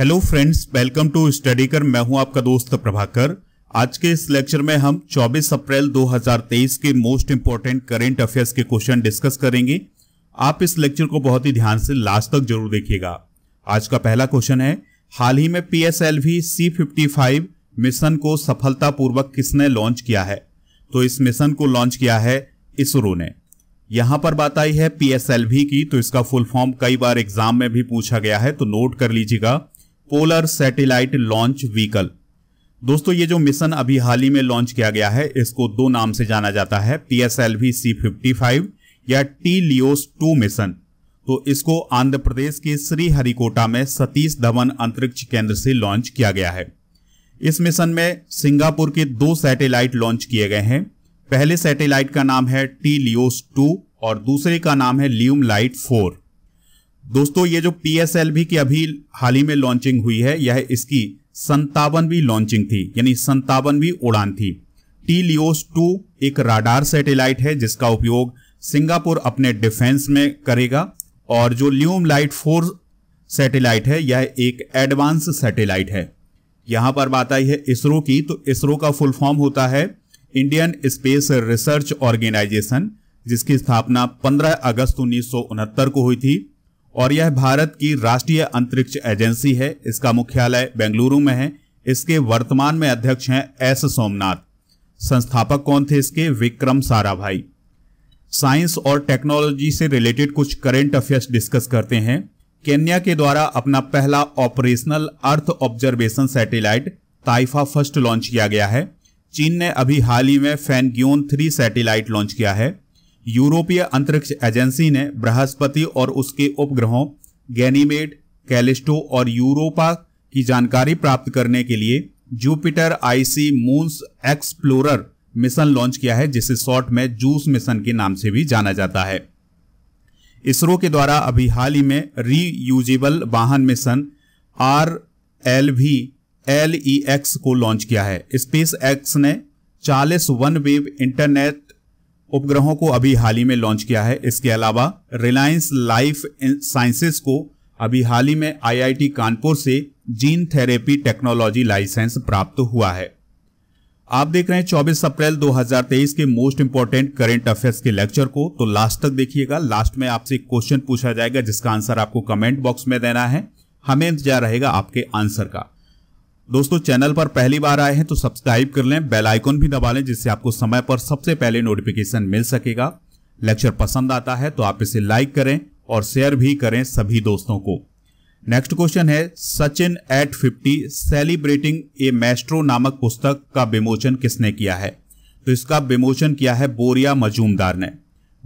hello friends welcome to study कर मैं हूं आपका दोस्त प्रभाकर आज के इस लेक्चर में हम 24 अप्रैल 2023 के मोस्ट इम्पोर्टेंट करेंट अफेयर्स के क्वेश्चन डिस्कस करेंगे आप इस लेक्चर को बहुत ही ध्यान से लास्ट तक जरूर देखिएगा आज का पहला क्वेश्चन है हाल ही में P S L V C fifty five mission को सफलतापूर्वक किसने लॉन्च किया है तो इस मिशन को लॉन्च किया है इसरो ने यहां पर बात आई है पी एस एल वी की तो इसका फुल फॉर्म कई बार एग्जाम में भी पूछा गया है तो नोट कर लीजिएगा पोलर सैटेलाइट लॉन्च व्हीकल दोस्तों ये जो मिशन अभी हाल ही में लॉन्च किया गया है इसको दो नाम से जाना जाता है P S L V C fifty five या टी लियोस टू मिशन तो इसको आंध्र प्रदेश के श्रीहरिकोटा में सतीश धवन अंतरिक्ष केंद्र से लॉन्च किया गया है इस मिशन में सिंगापुर के दो सैटेलाइट लॉन्च किए गए हैं पहले सैटेलाइट का नाम है टी लियोस टू और दूसरे का नाम है ल्यूम लाइट फोर दोस्तों ये जो पी की अभी हाल ही में लॉन्चिंग हुई है यह इसकी संतावनवी लॉन्चिंग थी यानी संतावनवी उड़ान थी टी लियोस e टू एक राडार सैटेलाइट है जिसका उपयोग सिंगापुर अपने डिफेंस में करेगा और जो ल्यूम लाइट फोर सैटेलाइट है यह एक एडवांस सैटेलाइट है यहां पर बात आई है इसरो की तो इसरो का फुल फॉर्म होता है इंडियन स्पेस रिसर्च ऑर्गेनाइजेशन जिसकी स्थापना 15 अगस्त उन्नीस को हुई थी और यह भारत की राष्ट्रीय अंतरिक्ष एजेंसी है इसका मुख्यालय बेंगलुरु में है इसके वर्तमान में अध्यक्ष हैं एस सोमनाथ संस्थापक कौन थे इसके विक्रम साराभाई साइंस और टेक्नोलॉजी से रिलेटेड कुछ करेंट अफेयर्स डिस्कस करते हैं केन्या के द्वारा अपना पहला operational earth observation satellite Taifa first launch किया गया है चीन ने अभी हाल ही में फैनग्योन थ्री सैटेलाइट लॉन्च किया है यूरोपीय अंतरिक्ष एजेंसी ने बृहस्पति और उसके उपग्रहों गैनीमेड कैलिस्टो और यूरोपा की जानकारी प्राप्त करने के लिए Jupiter icy moons explorer mission launch किया है जिसे शॉर्ट में जूस मिशन के नाम से भी जाना जाता है इसरो के द्वारा अभी हाल ही में रीयूजेबल वाहन mission R L V L E X को लॉन्च किया है स्पेस एक्स ने 40 वन वेव इंटरनेट उपग्रहों को अभी हाल ही में लॉन्च किया है इसके अलावा रिलायंस लाइफ साइंसेस को अभी हाल ही में आईआईटी कानपुर से जीन थेरेपी टेक्नोलॉजी लाइसेंस प्राप्त हुआ है आप देख रहे हैं 24 अप्रैल 2023 के मोस्ट इंपॉर्टेंट करेंट अफेयर्स के लेक्चर को तो लास्ट तक देखिएगा लास्ट में आपसे क्वेश्चन पूछा जाएगा जिसका आंसर आपको कमेंट बॉक्स में देना है हमें इंतजार रहेगा आपके आंसर का दोस्तों चैनल पर पहली बार आए हैं तो सब्सक्राइब कर लें बेल आइकन भी दबा लें जिससे आपको समय पर सबसे पहले नोटिफिकेशन मिल सकेगा लेक्चर पसंद आता है तो आप इसे लाइक करें और शेयर भी करें सभी दोस्तों को नेक्स्ट क्वेश्चन है Sachin at fifty celebrating a maestro नामक पुस्तक का विमोचन किसने किया है तो इसका विमोचन किया है बोरिया मजूमदार ने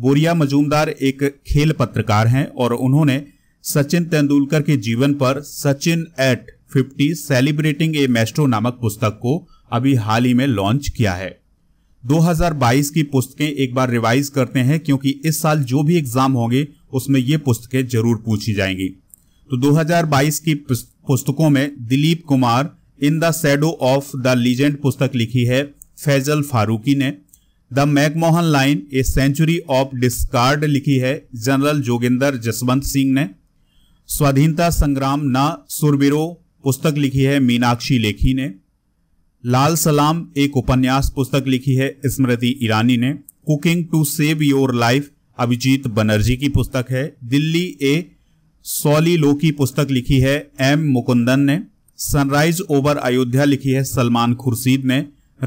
बोरिया मजूमदार एक खेल पत्रकार हैं और उन्होंने सचिन तेंदुलकर के जीवन पर Sachin at fifty celebrating a maestro नामक पुस्तक को अभी हाल ही में लॉन्च किया है 2022 की पुस्तकें एक बार रिवाइज करते हैं क्योंकि इस साल जो भी एग्जाम होंगे उसमें ये पुस्तकें जरूर पूछी जाएंगी तो 2022 की पुस्तकों में Dilip Kumar in the shadow of the legend पुस्तक लिखी है फैजल फारूकी ने the McMahon line a century of discord लिखी है जनरल जोगिंदर जसवंत सिंह ने स्वाधीनता संग्राम ना सुरबिरो पुस्तक लिखी है मीनाक्षी लेखी ने लाल सलाम एक उपन्यास पुस्तक लिखी है स्मृति ईरानी ने cooking to save your life Abhijit Banerjee की पुस्तक है दिल्ली ए सौली लो की पुस्तक लिखी है एम मुकुंदन ने सनराइज ओवर अयोध्या लिखी है सलमान खुर्शीद ने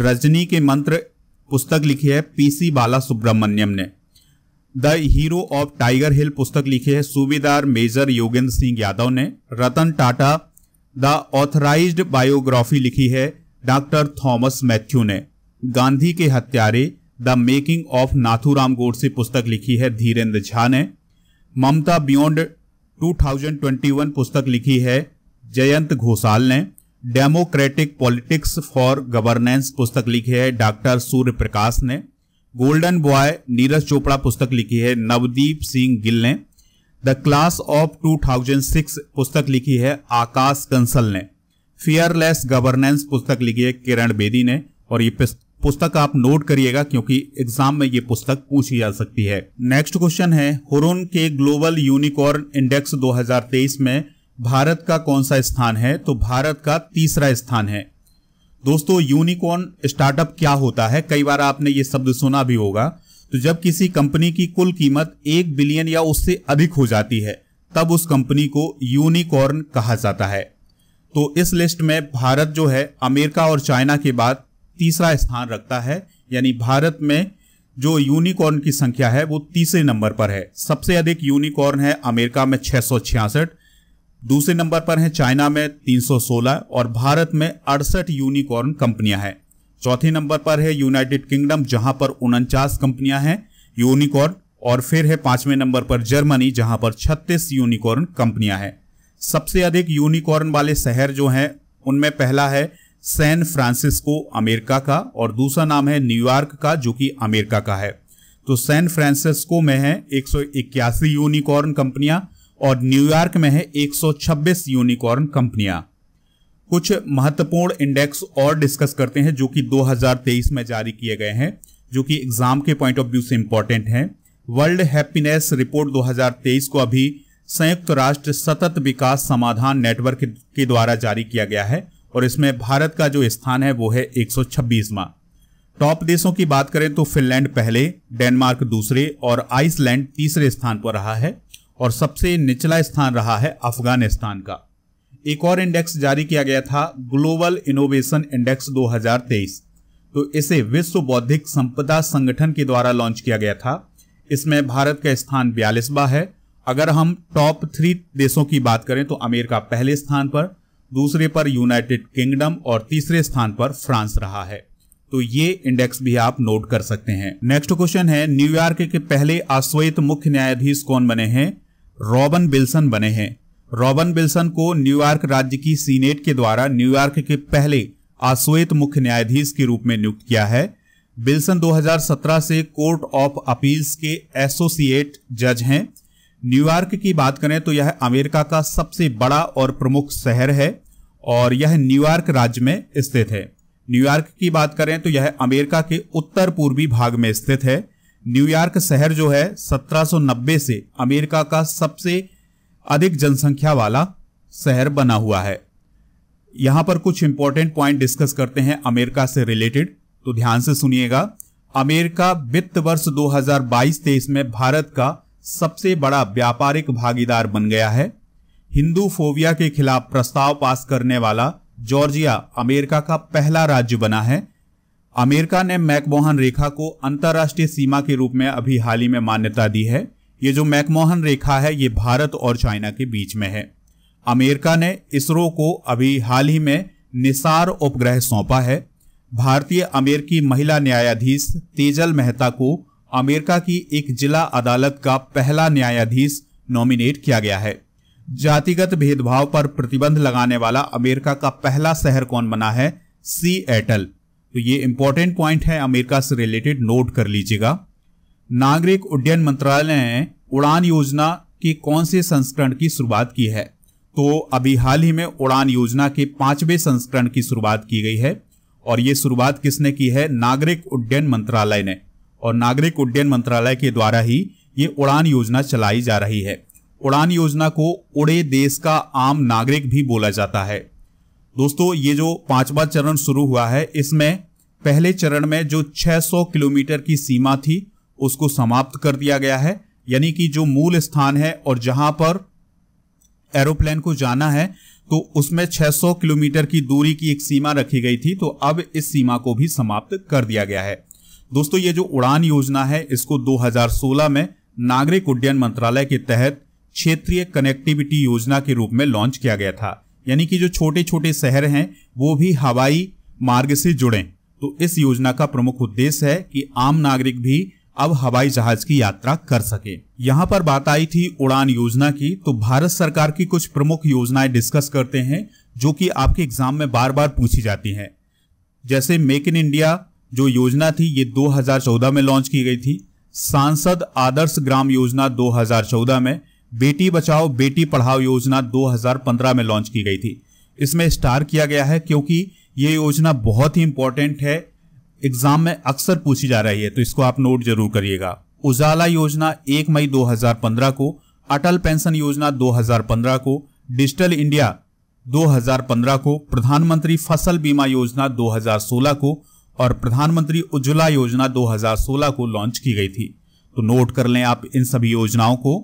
रजनी के मंत्र पुस्तक लिखी है पीसी बाला सुब्रमण्यम ने the hero of Tiger Hill पुस्तक लिखी है सूबेदार मेजर योगेंद्र सिंह यादव ने Ratan Tata the authorised biography लिखी है डॉक्टर थॉमस मैथ्यू ने गांधी के हत्यारे the making of Nathuram Godse पुस्तक लिखी है धीरेन्द्र झा ने ममता बियॉन्ड 2021 पुस्तक लिखी है जयंत घोषाल ने डेमोक्रेटिक पॉलिटिक्स फॉर गवर्नेंस पुस्तक लिखी है डॉक्टर सूर्य प्रकाश ने गोल्डन बॉय नीरज चोपड़ा पुस्तक लिखी है नवदीप सिंह गिल ने द क्लास ऑफ 2006 पुस्तक लिखी है आकाश कंसल ने फियरलेस गवर्नेंस पुस्तक लिखी है किरण बेदी ने और ये पुस्तक आप नोट करिएगा क्योंकि एग्जाम में ये पुस्तक पूछी जा सकती है नेक्स्ट क्वेश्चन है हुरुन के ग्लोबल यूनिकॉर्न इंडेक्स 2023 में भारत का कौन सा स्थान है तो भारत का तीसरा स्थान है दोस्तों यूनिकॉर्न स्टार्टअप क्या होता है कई बार आपने ये शब्द सुना भी होगा तो जब किसी कंपनी की कुल कीमत एक बिलियन या उससे अधिक हो जाती है तब उस कंपनी को यूनिकॉर्न कहा जाता है तो इस लिस्ट में भारत जो है अमेरिका और चाइना के बाद तीसरा स्थान रखता है यानी भारत में जो यूनिकॉर्न की संख्या है वो तीसरे नंबर पर है सबसे अधिक यूनिकॉर्न है अमेरिका में छः दूसरे नंबर पर है चाइना में 316 और भारत में अड़सठ यूनिकॉर्न कंपनियां हैं चौथे नंबर पर है यूनाइटेड किंगडम जहां पर उनचास कंपनियां हैं यूनिकॉर्न और फिर है पांचवें नंबर पर जर्मनी जहां पर 36 यूनिकॉर्न कंपनियां हैं सबसे अधिक यूनिकॉर्न वाले शहर जो हैं उनमें पहला है सैन फ्रांसिस्को अमेरिका का और दूसरा नाम है न्यूयॉर्क का जो कि अमेरिका का है तो सैन फ्रांसिस्को में है एक यूनिकॉर्न कंपनियां और न्यूयॉर्क में है 126 यूनिकॉर्न कंपनियां कुछ महत्वपूर्ण इंडेक्स और डिस्कस करते हैं जो कि 2023 में जारी किए गए हैं जो कि एग्जाम के पॉइंट ऑफ व्यू से इंपॉर्टेंट हैं वर्ल्ड हैप्पीनेस रिपोर्ट 2023 को अभी संयुक्त राष्ट्र सतत विकास समाधान नेटवर्क के द्वारा जारी किया गया है और इसमें भारत का जो स्थान है वो है एक सौ टॉप देशों की बात करें तो फिनलैंड पहले डेनमार्क दूसरे और आइसलैंड तीसरे स्थान पर रहा है और सबसे निचला स्थान रहा है अफगानिस्तान का एक और इंडेक्स जारी किया गया था ग्लोबल इनोवेशन इंडेक्स 2023 तो इसे विश्व बौद्धिक संपदा संगठन के द्वारा लॉन्च किया गया था इसमें भारत का स्थान बयालीसवा है अगर हम टॉप थ्री देशों की बात करें तो अमेरिका पहले स्थान पर दूसरे पर यूनाइटेड किंगडम और तीसरे स्थान पर फ्रांस रहा है तो ये इंडेक्स भी आप नोट कर सकते हैं नेक्स्ट क्वेश्चन है न्यूयॉर्क के पहले अश्वेत मुख्य न्यायाधीश कौन बने हैं रॉबन बिल्सन बने हैं रॉबन विल्सन को न्यूयॉर्क राज्य की सीनेट के द्वारा न्यूयॉर्क के पहले आश्वेत मुख्य न्यायाधीश के रूप में नियुक्त किया है विल्सन 2017 से कोर्ट ऑफ अपील्स के एसोसिएट जज हैं न्यूयॉर्क की बात करें तो यह अमेरिका का सबसे बड़ा और प्रमुख शहर है और यह न्यूयॉर्क राज्य में स्थित है न्यूयॉर्क की बात करें तो यह अमेरिका के उत्तर पूर्वी भाग में स्थित है न्यूयॉर्क शहर जो है 1790 से अमेरिका का सबसे अधिक जनसंख्या वाला शहर बना हुआ है यहां पर कुछ इंपॉर्टेंट पॉइंट डिस्कस करते हैं अमेरिका से रिलेटेड तो ध्यान से सुनिएगा अमेरिका वित्त वर्ष 2022-23 में भारत का सबसे बड़ा व्यापारिक भागीदार बन गया है हिंदू फोविया के खिलाफ प्रस्ताव पास करने वाला जॉर्जिया अमेरिका का पहला राज्य बना है अमेरिका ने मैकमोहन रेखा को अंतर्राष्ट्रीय सीमा के रूप में अभी हाल ही में मान्यता दी है ये जो मैकमोहन रेखा है ये भारत और चाइना के बीच में है अमेरिका ने इसरो को अभी हाल ही में निसार उपग्रह सौंपा है भारतीय अमेरिकी महिला न्यायाधीश तेजल मेहता को अमेरिका की एक जिला अदालत का पहला न्यायाधीश नॉमिनेट किया गया है जातिगत भेदभाव पर प्रतिबंध लगाने वाला अमेरिका का पहला शहर कौन बना है सी एटल तो ये इंपॉर्टेंट पॉइंट है अमेरिका से रिलेटेड नोट कर लीजिएगा नागरिक उड्डयन मंत्रालय ने उड़ान योजना की कौन से संस्करण की शुरुआत की है तो अभी हाल ही में उड़ान योजना के पांचवें संस्करण की शुरुआत की गई है और ये शुरुआत किसने की है नागरिक उड्डयन मंत्रालय ने और नागरिक उड्डयन मंत्रालय के द्वारा ही ये उड़ान योजना चलाई जा रही है उड़ान योजना को उड़े देश का आम नागरिक भी बोला जाता है दोस्तों ये जो पांचवा चरण शुरू हुआ है इसमें पहले चरण में जो 600 किलोमीटर की सीमा थी उसको समाप्त कर दिया गया है यानी कि जो मूल स्थान है और जहां पर एरोप्लेन को जाना है तो उसमें 600 किलोमीटर की दूरी की एक सीमा रखी गई थी तो अब इस सीमा को भी समाप्त कर दिया गया है दोस्तों ये जो उड़ान योजना है इसको 2016 में नागरिक उड्डयन मंत्रालय के तहत क्षेत्रीय कनेक्टिविटी योजना के रूप में लॉन्च किया गया था यानी कि जो छोटे छोटे शहर हैं वो भी हवाई मार्ग से जुड़े तो इस योजना का प्रमुख उद्देश्य है कि आम नागरिक भी अब हवाई जहाज की यात्रा कर सके यहाँ पर बात आई थी उड़ान योजना की तो भारत सरकार की कुछ प्रमुख योजनाएं डिस्कस करते हैं जो कि आपके एग्जाम में बार बार पूछी जाती हैं जैसे मेक इन इंडिया जो योजना थी ये 2014 में लॉन्च की गई थी सांसद आदर्श ग्राम योजना 2014 में बेटी बचाओ बेटी पढ़ाओ योजना 2015 में लॉन्च की गई थी इसमें स्टार किया गया है क्योंकि ये योजना बहुत ही इंपॉर्टेंट है एग्जाम में अक्सर पूछी जा रही है तो इसको आप नोट जरूर करिएगा उजाला योजना एक मई 2015 को अटल पेंशन योजना 2015 को डिजिटल इंडिया 2015 को प्रधानमंत्री फसल बीमा योजना 2016 को और प्रधानमंत्री उज्ज्वला योजना 2016 को लॉन्च की गई थी तो नोट कर लें आप इन सभी योजनाओं को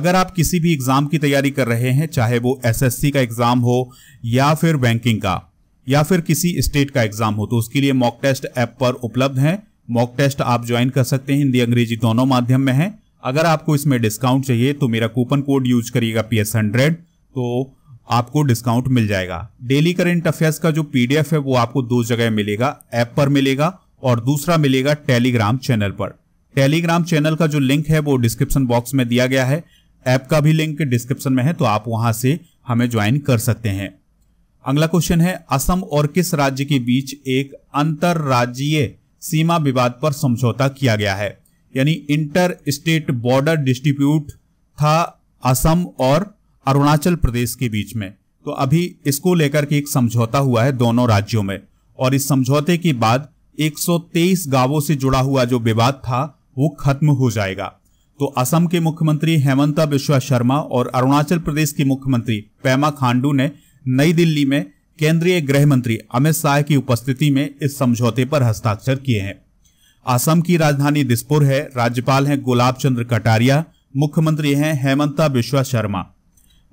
अगर आप किसी भी एग्जाम की तैयारी कर रहे हैं चाहे वो एसएससी का एग्जाम हो या फिर बैंकिंग का या फिर किसी स्टेट का एग्जाम हो तो उसके लिए मॉक टेस्ट ऐप पर उपलब्ध है मॉक टेस्ट आप ज्वाइन कर सकते हैं हिंदी अंग्रेजी दोनों माध्यम में है अगर आपको इसमें डिस्काउंट चाहिए तो मेरा कूपन कोड यूज करिएगा पी एस हंड्रेड तो आपको डिस्काउंट मिल जाएगा डेली करेंट अफेयर्स का जो पीडीएफ है वो आपको दो जगह मिलेगा ऐप पर मिलेगा और दूसरा मिलेगा टेलीग्राम चैनल पर टेलीग्राम चैनल का जो लिंक है वो डिस्क्रिप्शन बॉक्स में दिया गया है ऐप का भी लिंक डिस्क्रिप्शन में है तो आप वहां से हमें ज्वाइन कर सकते हैं अगला क्वेश्चन है असम और किस राज्य के बीच एक अंतरराज्यीय सीमा विवाद पर समझौता किया गया है यानी इंटर स्टेट बॉर्डर डिस्ट्रीब्यूट था असम और अरुणाचल प्रदेश के बीच में तो अभी इसको लेकर के एक समझौता हुआ है दोनों राज्यों में और इस समझौते के बाद 123 गांवों से जुड़ा हुआ जो विवाद था वो खत्म हो जाएगा तो असम के मुख्यमंत्री हेमंता बिश्वा शर्मा और अरुणाचल प्रदेश के मुख्यमंत्री पेमा खांडू ने नई दिल्ली में केंद्रीय गृह मंत्री अमित शाह की उपस्थिति में इस समझौते पर हस्ताक्षर किए हैं असम की राजधानी दिसपुर है राज्यपाल हैं गुलाब चंद्र कटारिया मुख्यमंत्री हैं हेमंता बिश्वा शर्मा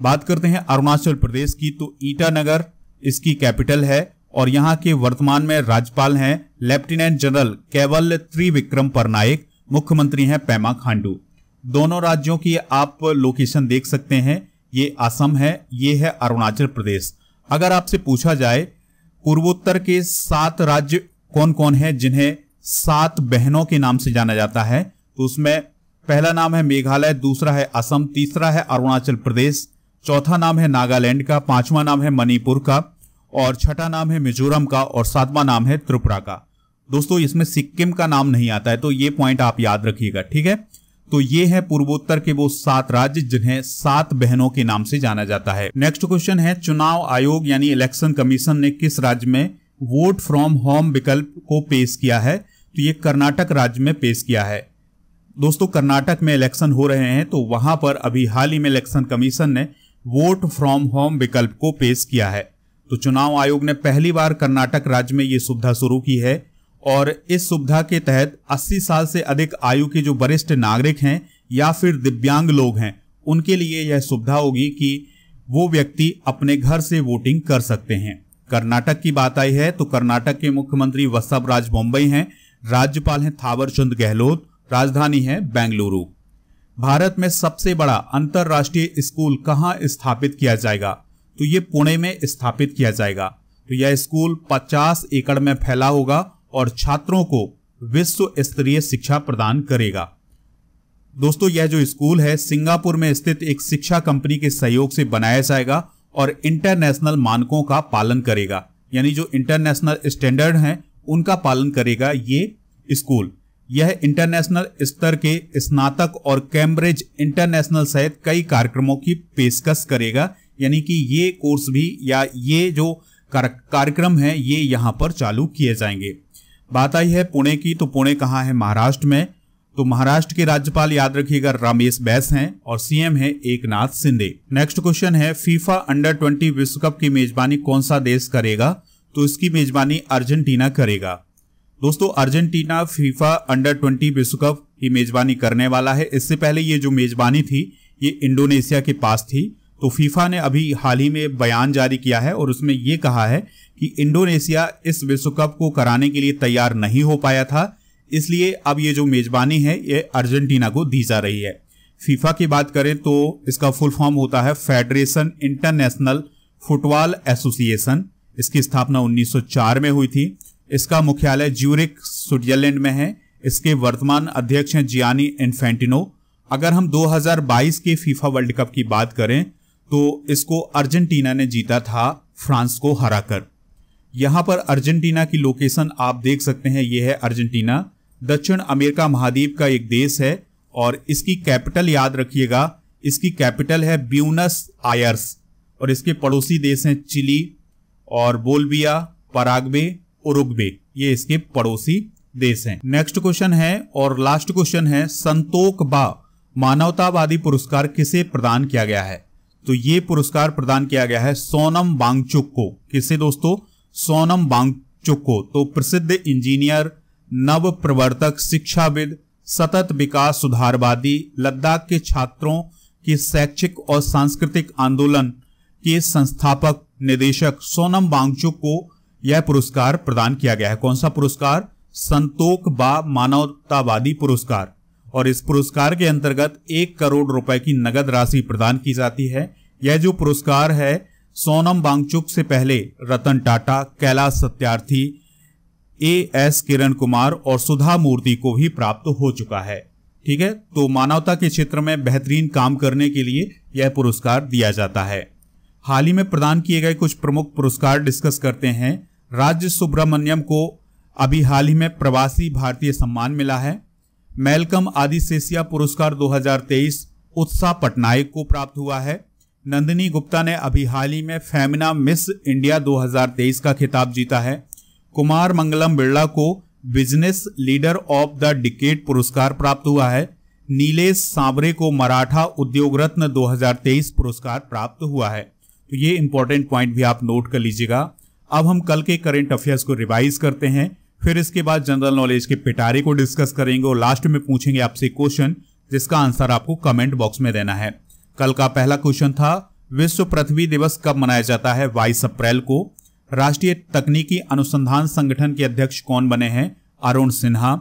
बात करते हैं अरुणाचल प्रदेश की तो ईटानगर इसकी कैपिटल है और यहाँ के वर्तमान में राज्यपाल हैं लेफ्टिनेंट जनरल केवल त्रिविक्रम परनायक मुख्यमंत्री हैं पेमा खांडू दोनों राज्यों की आप लोकेशन देख सकते हैं ये असम है ये है अरुणाचल प्रदेश अगर आपसे पूछा जाए पूर्वोत्तर के सात राज्य कौन कौन है जिन्हें सात बहनों के नाम से जाना जाता है तो उसमें पहला नाम है मेघालय दूसरा है असम तीसरा है अरुणाचल प्रदेश चौथा नाम है नागालैंड का पांचवा नाम है मणिपुर का और छठा नाम है मिजोरम का और सातवां नाम है त्रिपुरा का दोस्तों इसमें सिक्किम का नाम नहीं आता है तो ये पॉइंट आप याद रखिएगा ठीक है तो ये है पूर्वोत्तर के वो सात राज्य जिन्हें सात बहनों के नाम से जाना जाता है नेक्स्ट क्वेश्चन है चुनाव आयोग यानी इलेक्शन कमीशन ने किस राज्य में वोट फ्रॉम होम विकल्प को पेश किया है तो ये कर्नाटक राज्य में पेश किया है दोस्तों कर्नाटक में इलेक्शन हो रहे हैं तो वहां पर अभी हाल ही में इलेक्शन कमीशन ने वोट फ्रॉम होम विकल्प को पेश किया है तो चुनाव आयोग ने पहली बार कर्नाटक राज्य में यह सुविधा शुरू की है और इस सुविधा के तहत 80 साल से अधिक आयु के जो वरिष्ठ नागरिक हैं या फिर दिव्यांग लोग हैं उनके लिए यह सुविधा होगी कि वो व्यक्ति अपने घर से वोटिंग कर सकते हैं कर्नाटक की बात आई है तो कर्नाटक के मुख्यमंत्री वसब राज मुंबई हैं राज्यपाल हैं थावरचंद गहलोत राजधानी है बेंगलुरु भारत में सबसे बड़ा अंतर्राष्ट्रीय स्कूल कहाँ स्थापित किया जाएगा तो ये पुणे में स्थापित किया जाएगा तो यह स्कूल 50 एकड़ में फैला होगा और छात्रों को विश्व स्तरीय शिक्षा प्रदान करेगा दोस्तों यह जो स्कूल है सिंगापुर में स्थित एक शिक्षा कंपनी के सहयोग से बनाया जाएगा और इंटरनेशनल मानकों का पालन करेगा यानी जो इंटरनेशनल स्टैंडर्ड हैं उनका पालन करेगा ये स्कूल यह इंटरनेशनल स्तर के स्नातक और कैम्ब्रिज इंटरनेशनल सहित कई कार्यक्रमों की पेशकश करेगा यानी कि ये कोर्स भी या ये जो कार्यक्रम है ये यहाँ पर चालू किए जाएंगे बात आई है पुणे की तो पुणे कहाँ है महाराष्ट्र में तो महाराष्ट्र के राज्यपाल याद रखिएगा रमेश बैस हैं और सीएम हैं एकनाथ सिंधे नेक्स्ट क्वेश्चन है फीफा अंडर ट्वेंटी विश्व कप की मेजबानी कौन सा देश करेगा तो इसकी मेजबानी अर्जेंटीना करेगा दोस्तों अर्जेंटीना फीफा अंडर ट्वेंटी विश्व कप की मेजबानी करने वाला है इससे पहले ये जो मेजबानी थी ये इंडोनेशिया के पास थी तो फीफा ने अभी हाल ही में बयान जारी किया है और उसमें ये कहा है कि इंडोनेशिया इस विश्व कप को कराने के लिए तैयार नहीं हो पाया था इसलिए अब ये जो मेजबानी है ये अर्जेंटीना को दी जा रही है फीफा की बात करें तो इसका फुल फॉर्म होता है फेडरेशन इंटरनेशनल फुटबॉल एसोसिएशन इसकी स्थापना 1904 में हुई थी इसका मुख्यालय ज्यूरिक स्विट्जरलैंड में है इसके वर्तमान अध्यक्ष हैं जियानी इन्फेंटिनो अगर हम 2022 के फीफा वर्ल्ड कप की बात करें तो इसको अर्जेंटीना ने जीता था फ्रांस को हराकर यहां पर अर्जेंटीना की लोकेशन आप देख सकते हैं यह है अर्जेंटीना दक्षिण अमेरिका महाद्वीप का एक देश है और इसकी कैपिटल याद रखिएगा इसकी कैपिटल है ब्यूनस आयर्स और इसके पड़ोसी देश हैं चिली और बोलबिया पराग्वे उरुग्वे ये इसके पड़ोसी देश हैं नेक्स्ट क्वेश्चन है और लास्ट क्वेश्चन है संतोक बा मानवतावादी पुरस्कार किसे प्रदान किया गया है तो ये पुरस्कार प्रदान किया गया है सोनम बांगचुक को किसे दोस्तों सोनम बांगचुक को तो प्रसिद्ध इंजीनियर नव प्रवर्तक शिक्षाविद सतत विकास सुधारवादी लद्दाख के छात्रों के शैक्षिक और सांस्कृतिक आंदोलन के संस्थापक निदेशक सोनम बांगचुक को यह पुरस्कार प्रदान किया गया है कौन सा पुरस्कार संतोक बा मानवतावादी पुरस्कार और इस पुरस्कार के अंतर्गत एक करोड़ रुपए की नगद राशि प्रदान की जाती है यह जो पुरस्कार है सोनम बांगचुक से पहले रतन टाटा कैलाश सत्यार्थी ए एस किरण कुमार और सुधा मूर्ति को भी प्राप्त हो चुका है ठीक है तो मानवता के क्षेत्र में बेहतरीन काम करने के लिए यह पुरस्कार दिया जाता है हाल ही में प्रदान किए गए कुछ प्रमुख पुरस्कार डिस्कस करते हैं राज्य सुब्रमण्यम को अभी हाल ही में प्रवासी भारतीय सम्मान मिला है आदि आदिशेषिया पुरस्कार 2023 उत्साह पटनायक को प्राप्त हुआ है नंदिनी गुप्ता ने अभी हाल ही में फेमिना मिस इंडिया 2023 का खिताब जीता है कुमार मंगलम बिरला को business leader of the decade पुरस्कार प्राप्त हुआ है नीलेश सांबरे को मराठा उद्योग रत्न 2023 पुरस्कार प्राप्त हुआ है तो ये इंपॉर्टेंट पॉइंट भी आप नोट कर लीजिएगा अब हम कल के करेंट अफेयर्स को रिवाइज करते हैं फिर इसके बाद जनरल नॉलेज के पिटारे को डिस्कस करेंगे और लास्ट में पूछेंगे आपसे क्वेश्चन जिसका आंसर आपको कमेंट बॉक्स में देना है कल का पहला क्वेश्चन था विश्व पृथ्वी दिवस कब मनाया जाता है बाईस अप्रैल को राष्ट्रीय तकनीकी अनुसंधान संगठन के अध्यक्ष कौन बने हैं अरुण सिन्हा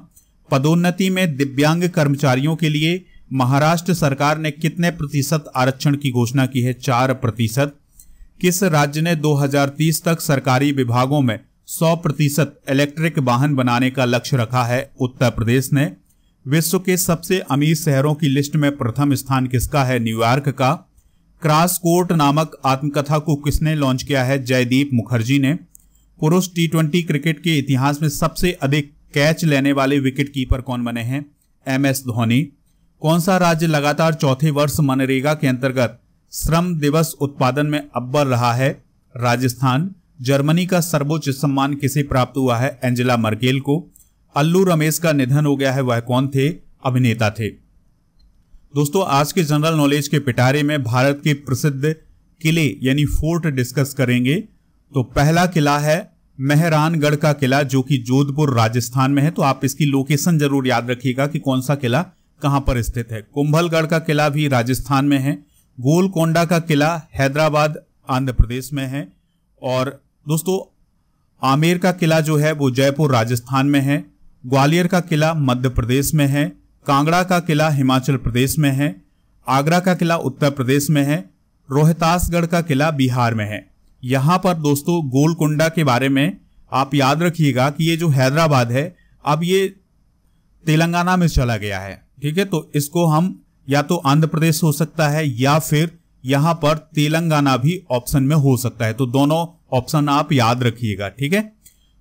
पदोन्नति में दिव्यांग कर्मचारियों के लिए महाराष्ट्र सरकार ने कितने प्रतिशत आरक्षण की घोषणा की है चार प्रतिशत किस राज्य ने 2030 तक सरकारी विभागों में सौ प्रतिशत इलेक्ट्रिक वाहन बनाने का लक्ष्य रखा है उत्तर प्रदेश ने विश्व के सबसे अमीर शहरों की लिस्ट में प्रथम स्थान किसका है न्यूयॉर्क का क्रास कोर्ट नामक आत्मकथा को किसने लॉन्च किया है जयदीप मुखर्जी ने पुरुष टी ट्वेंटी क्रिकेट के इतिहास में सबसे अधिक कैच लेने वाले विकेट कीपर कौन बने हैं एम एस धोनी कौन सा राज्य लगातार चौथे वर्ष मनरेगा के अंतर्गत श्रम दिवस उत्पादन में अब्बर रहा है राजस्थान जर्मनी का सर्वोच्च सम्मान किसे प्राप्त हुआ है एंजेला मर्केल को अल्लू रमेश का निधन हो गया है वह कौन थे अभिनेता थे दोस्तों आज के जनरल नॉलेज के पिटारे में भारत के प्रसिद्ध किले यानी फोर्ट डिस्कस करेंगे तो पहला किला है मेहरानगढ़ का किला जो कि जोधपुर राजस्थान में है तो आप इसकी लोकेशन जरूर याद रखिएगा कि कौन सा किला कहां पर स्थित है कुंभलगढ़ का किला भी राजस्थान में है गोलकोंडा का किला हैदराबाद आंध्र प्रदेश में है और दोस्तों आमेर का किला जो है वो जयपुर राजस्थान में है ग्वालियर का किला मध्य प्रदेश में है कांगड़ा का किला हिमाचल प्रदेश में है आगरा का किला उत्तर प्रदेश में है रोहतासगढ़ का किला बिहार में है यहाँ पर दोस्तों गोलकुंडा के बारे में आप याद रखिएगा कि ये जो हैदराबाद है अब ये तेलंगाना में चला गया है ठीक है तो इसको हम या तो आंध्र प्रदेश हो सकता है या फिर यहाँ पर तेलंगाना भी ऑप्शन में हो सकता है तो दोनों ऑप्शन आप याद रखिएगा ठीक है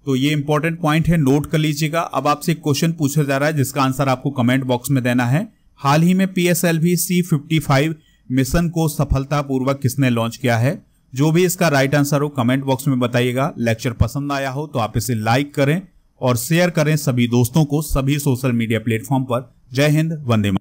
तो ये इंपॉर्टेंट पॉइंट है नोट कर लीजिएगा अब आपसे क्वेश्चन पूछा जा रहा है जिसका आंसर आपको कमेंट बॉक्स में देना है हाल ही में P S L V C fifty five mission को सफलतापूर्वक किसने लॉन्च किया है जो भी इसका राइट आंसर हो कमेंट बॉक्स में बताइएगा लेक्चर पसंद आया हो तो आप इसे लाइक करें और शेयर करें सभी दोस्तों को सभी सोशल मीडिया प्लेटफॉर्म पर जय हिंद वंदे